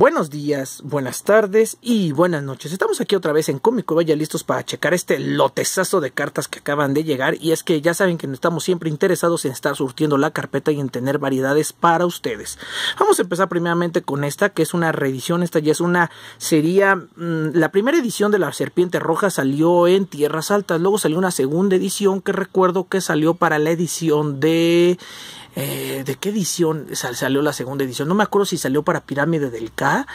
Buenos días, buenas tardes y buenas noches. Estamos aquí otra vez en Cómico ya listos para checar este lotezazo de cartas que acaban de llegar. Y es que ya saben que estamos siempre interesados en estar surtiendo la carpeta y en tener variedades para ustedes. Vamos a empezar primeramente con esta, que es una reedición. Esta ya es una, sería mm, la primera edición de La Serpiente Roja salió en Tierras Altas. Luego salió una segunda edición que recuerdo que salió para la edición de eh, ¿de qué edición salió la segunda edición? No me acuerdo si salió para Pirámide del K,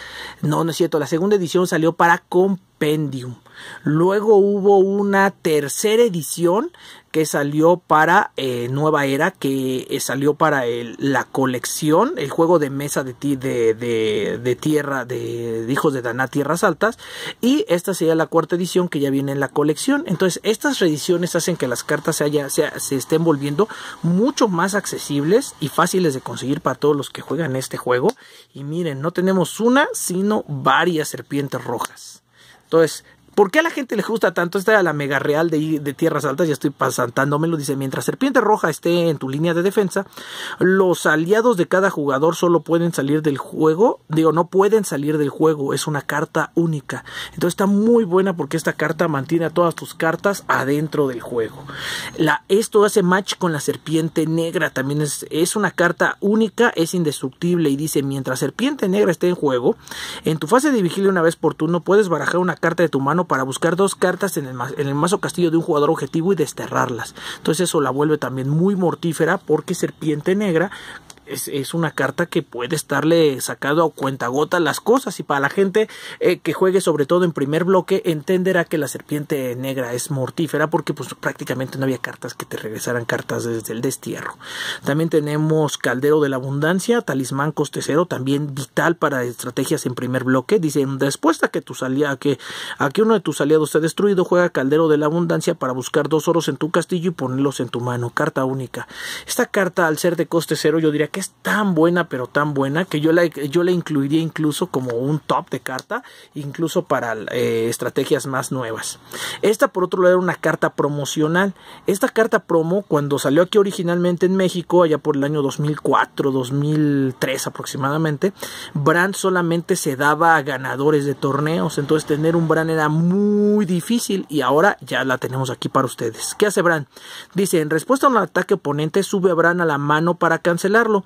no, no es cierto, la segunda edición salió para Compendium. Luego hubo una tercera edición que salió para eh, Nueva Era, que eh, salió para la colección, el juego de mesa de, tierra, de, hijos de Daná, Tierras Altas, y esta sería la cuarta edición que ya viene en la colección. Entonces, estas reediciones hacen que las cartas se, se estén volviendo mucho más accesibles y fáciles de conseguir para todos los que juegan este juego. Y miren, no tenemos una, sino varias serpientes rojas. Entonces, ¿Por qué a la gente le gusta tanto esta la mega real de, de tierras altas? Ya estoy lo Dice, mientras Serpiente Roja esté en tu línea de defensa, los aliados de cada jugador solo pueden salir del juego. Digo, no pueden salir del juego. Es una carta única. Entonces está muy buena porque esta carta mantiene a todas tus cartas adentro del juego. La, esto hace match con la Serpiente Negra. También es, es una carta única, es indestructible y dice, mientras Serpiente Negra esté en juego, en tu fase de vigilia una vez por turno puedes barajar una carta de tu mano para buscar dos cartas en el, en el mazo castillo de un jugador objetivo y desterrarlas. Entonces eso la vuelve también muy mortífera porque Serpiente Negra es, una carta que puede estarle sacado a gota las cosas y para la gente eh, que juegue sobre todo en primer bloque entenderá que la serpiente negra es mortífera porque pues prácticamente no había cartas que te regresaran cartas desde el destierro. También tenemos Caldero de la Abundancia, Talismán coste cero también vital para estrategias en primer bloque. Dicen, después de que, a que, a uno de tus aliados sea destruido, juega Caldero de la Abundancia para buscar dos oros en tu castillo y ponerlos en tu mano. Carta única. Esta carta al ser de coste cero yo diría que que es tan buena, pero tan buena, que yo la, yo incluiría incluso como un top de carta, incluso para eh, estrategias más nuevas. Esta, por otro lado, era una carta promocional. Esta carta promo, cuando salió aquí originalmente en México, allá por el año 2004, 2003 aproximadamente, Brand solamente se daba a ganadores de torneos, entonces tener un Brand era muy difícil y ahora ya la tenemos aquí para ustedes. ¿Qué hace Brand? Dice, en respuesta a un ataque oponente, sube a Bran a la mano para cancelarlo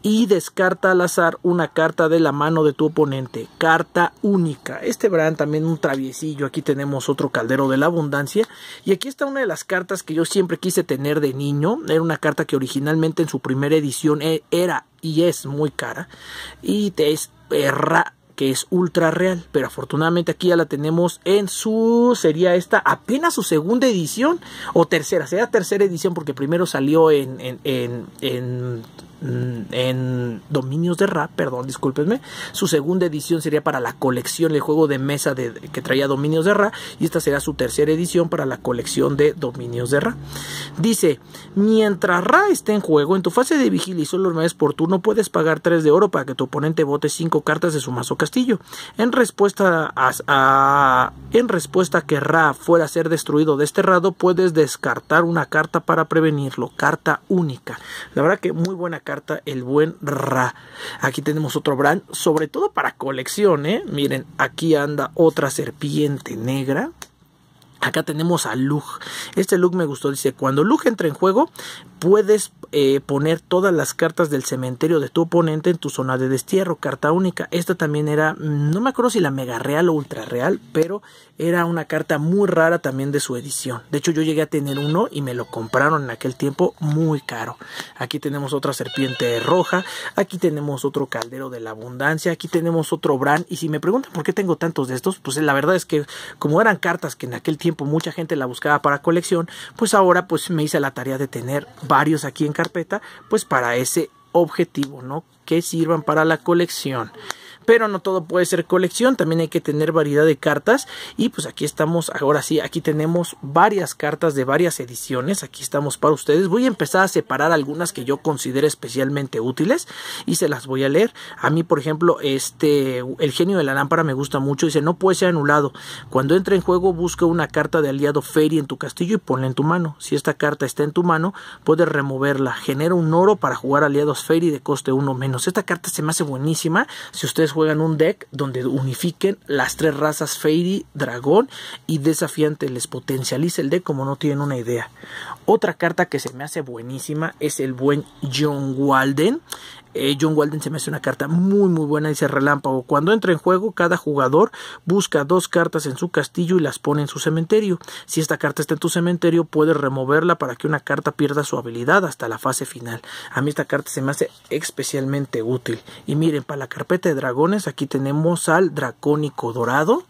y descarta al azar una carta de la mano de tu oponente. Carta única. Este verán también un traviesillo. Aquí tenemos otro caldero de la abundancia. Y aquí está una de las cartas que yo siempre quise tener de niño. Era una carta que originalmente en su primera edición e-, era y es muy cara. Y te es perra que es ultra real, pero afortunadamente aquí ya la tenemos en su, sería esta apenas su segunda edición o tercera, será tercera edición porque primero salió en Mm, en dominios de Ra perdón, discúlpenme. Su segunda edición sería para la colección, el juego de mesa de, que traía dominios de Ra Y esta será su tercera edición para la colección de dominios de Ra Dice, mientras Ra esté en juego, en tu fase de vigilia y solo una vez por turno puedes pagar 3 de oro para que tu oponente vote 5 cartas de su mazo castillo. En respuesta a, en respuesta a que Ra fuera a ser destruido o desterrado, puedes descartar una carta para prevenirlo. Carta única. La verdad que muy buena carta el buen Ra. Aquí tenemos otro brand, sobre todo para colección, ¿eh? Miren, aquí anda otra serpiente negra. Acá tenemos a Lug. Este Lug me gustó. Dice, cuando Lug entra en juego, puedes eh, poner todas las cartas del cementerio de tu oponente en tu zona de destierro. Carta única. Esta también era, mm, no me acuerdo si la mega real o ultra real, pero era una carta muy rara también de su edición. De hecho, yo llegué a tener uno y me lo compraron en aquel tiempo muy caro. Aquí tenemos otra serpiente roja. Aquí tenemos otro caldero de la abundancia. Aquí tenemos otro Bran. Y si me preguntan por qué tengo tantos de estos, pues la verdad es que como eran cartas que en aquel tiempo mucha gente la buscaba para colección, pues ahora pues me hice la tarea de tener varios aquí en carpeta, pues para ese objetivo, ¿no? Que sirvan para la colección pero no todo puede ser colección, también hay que tener variedad de cartas y pues aquí estamos, ahora sí, aquí tenemos varias cartas de varias ediciones, aquí estamos para ustedes, voy a empezar a separar algunas que yo considero especialmente útiles y se las voy a leer, a mí por ejemplo este, el genio de la lámpara me gusta mucho, dice no puede ser anulado, cuando entra en juego busca una carta de aliado Fairy en tu castillo y ponla en tu mano, si esta carta está en tu mano puedes removerla, genera un oro para jugar aliados Fairy de coste uno menos, esta carta se me hace buenísima, si ustedes juegan un deck donde unifiquen las tres razas Fairy, Dragón y Desafiante. Les potencializa el deck como no tienen una idea. Otra carta que se me hace buenísima es el buen John Walden. Eh, John Walden se me hace una carta muy muy buena, dice Relámpago. Cuando entra en juego, cada jugador busca dos cartas en su castillo y las pone en su cementerio. Si esta carta está en tu cementerio, puedes removerla para que una carta pierda su habilidad hasta la fase final. A mí esta carta se me hace especialmente útil. Y miren, para la carpeta de dragones, aquí tenemos al dracónico dorado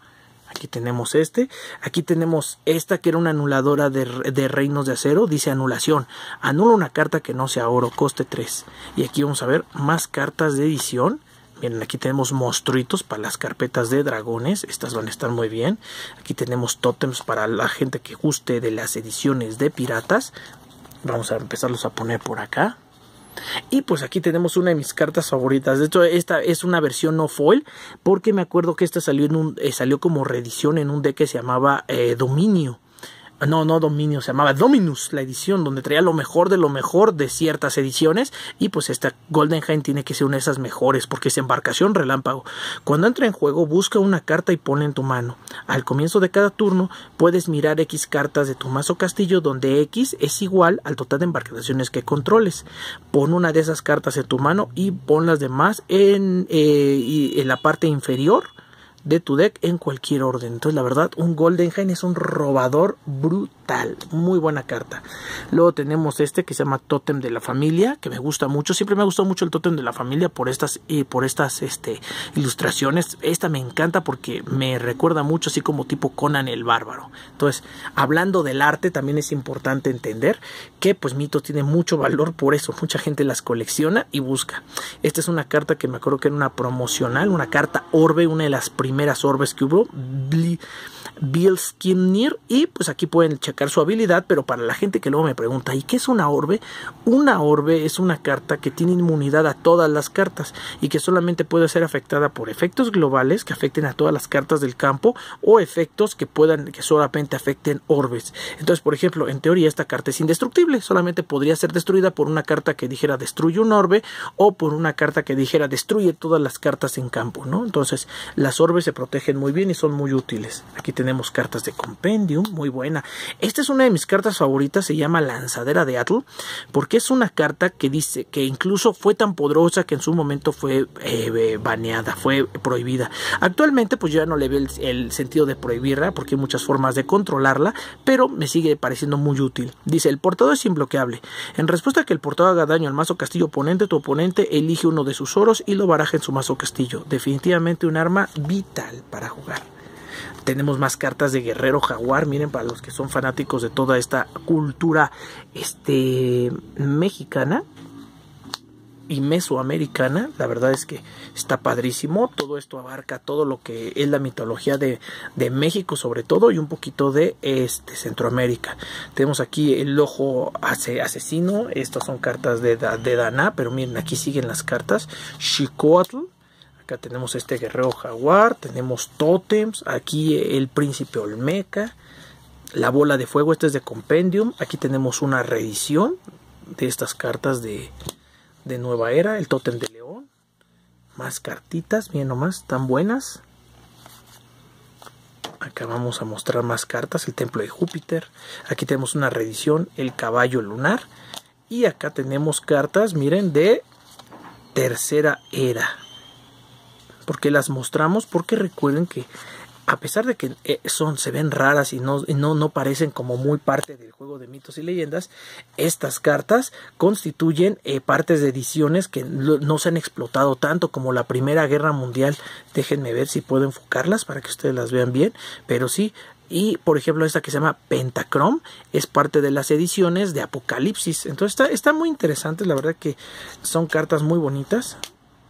Aquí tenemos este. Aquí tenemos esta que era una anuladora de, reinos de acero. Dice anulación. Anula una carta que no sea oro. Coste 3. Y aquí vamos a ver más cartas de edición. Miren, aquí tenemos monstruitos para las carpetas de dragones. Estas van a estar muy bien. Aquí tenemos tótems para la gente que guste de las ediciones de piratas. Vamos a empezarlos a poner por acá. Y pues aquí tenemos una de mis cartas favoritas. De hecho, esta es una versión no foil. Porque me acuerdo que esta salió, eh, como reedición en un deck que se llamaba eh, Dominio no, no Dominio, se llamaba Dominus, la edición donde traía lo mejor de lo mejor de ciertas ediciones y pues esta Golden Hind tiene que ser una de esas mejores porque es embarcación relámpago. Cuando entra en juego busca una carta y pone en tu mano. Al comienzo de cada turno puedes mirar X cartas de tu mazo castillo donde X es igual al total de embarcaciones que controles. Pon una de esas cartas en tu mano y pon las demás en, eh, en la parte inferior de tu deck en cualquier orden. Entonces, la verdad, un Golden Hind es un robador brutal. Muy buena carta. Luego tenemos este que se llama Totem de la Familia, que me gusta mucho. Siempre me ha gustado mucho el Totem de la Familia por estas, y por estas este, ilustraciones. Esta me encanta porque me recuerda mucho, así como tipo Conan el Bárbaro. Entonces, hablando del arte, también es importante entender que, pues, Mito tiene mucho valor por eso. Mucha gente las colecciona y busca. Esta es una carta que me acuerdo que era una promocional, una carta Orbe, una de las primeras primeras orbes que hubo Bill Skinner y pues aquí pueden checar su habilidad, pero para la gente que luego me pregunta, ¿y qué es una orbe? Una orbe es una carta que tiene inmunidad a todas las cartas y que solamente puede ser afectada por efectos globales que afecten a todas las cartas del campo o efectos que puedan que solamente afecten orbes. Entonces, por ejemplo, en teoría esta carta es indestructible, solamente podría ser destruida por una carta que dijera destruye un orbe o por una carta que dijera destruye todas las cartas en campo, ¿no? Entonces, las orbes se protegen muy bien y son muy útiles. Aquí tenemos tenemos cartas de compendium, muy buena. Esta es una de mis cartas favoritas, se llama Lanzadera de Atl, porque es una carta que dice que incluso fue tan poderosa que en su momento fue eh, baneada, fue prohibida. Actualmente pues ya no le veo el, sentido de prohibirla porque hay muchas formas de controlarla, pero me sigue pareciendo muy útil. Dice, el portado es imbloqueable. En respuesta a que el portado haga daño al mazo castillo oponente, tu oponente elige uno de sus oros y lo baraja en su mazo castillo. Definitivamente un arma vital para jugar. Tenemos más cartas de Guerrero Jaguar. Miren, para los que son fanáticos de toda esta cultura este, mexicana y mesoamericana. La verdad es que está padrísimo. Todo esto abarca todo lo que es la mitología de, México, sobre todo, y un poquito de este, Centroamérica. Tenemos aquí el ojo asesino. Estas son cartas de, de Daná, pero miren, aquí siguen las cartas. Chicoatl Acá tenemos este guerrero jaguar, tenemos tótems, aquí el príncipe olmeca, la bola de fuego, este es de compendium, aquí tenemos una reedición de estas cartas de, nueva era, el tótem de león, más cartitas, bien nomás, tan buenas. Acá vamos a mostrar más cartas, el templo de Júpiter, aquí tenemos una reedición, el caballo lunar, y acá tenemos cartas, miren, de tercera era porque las mostramos, porque recuerden que a pesar de que eh, son, se ven raras y no, no, no, parecen como muy parte del juego de mitos y leyendas, estas cartas constituyen eh, partes de ediciones que no se han explotado tanto como la Primera Guerra Mundial. Déjenme ver si puedo enfocarlas para que ustedes las vean bien, pero sí. Y por ejemplo, esta que se llama Pentacrom es parte de las ediciones de Apocalipsis. Entonces está, está muy interesante, la verdad que son cartas muy bonitas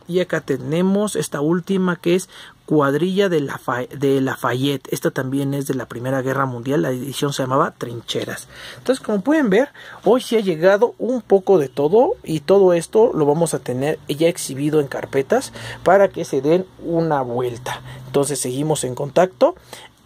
y acá tenemos esta última que es cuadrilla de, la de Lafayette. Esta también es de la Primera Guerra Mundial. La edición se llamaba Trincheras. Entonces, como pueden ver, hoy se ha llegado un poco de todo. Y todo esto lo vamos a tener ya exhibido en carpetas para que se den una vuelta. Entonces, seguimos en contacto.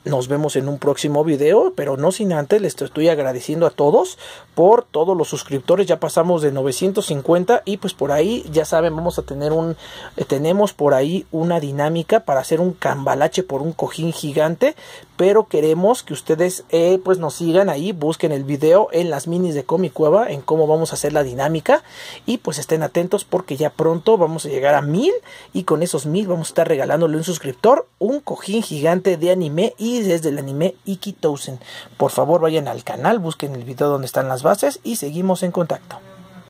Nos vemos en un próximo video, pero no sin antes les estoy agradeciendo a todos por todos los suscriptores. Ya pasamos de 950 y pues por ahí, ya saben, vamos a tener un, eh, tenemos por ahí una dinámica para hacer un cambalache por un cojín gigante, pero queremos que ustedes eh, pues nos sigan ahí, busquen el video en las minis de Comic Cueva, en cómo vamos a hacer la dinámica y pues estén atentos porque ya pronto vamos a llegar a mil y con esos mil vamos a estar regalándole un suscriptor un cojín gigante de anime y desde el anime Iki Por favor vayan al canal, busquen el video donde están las bases y seguimos en contacto.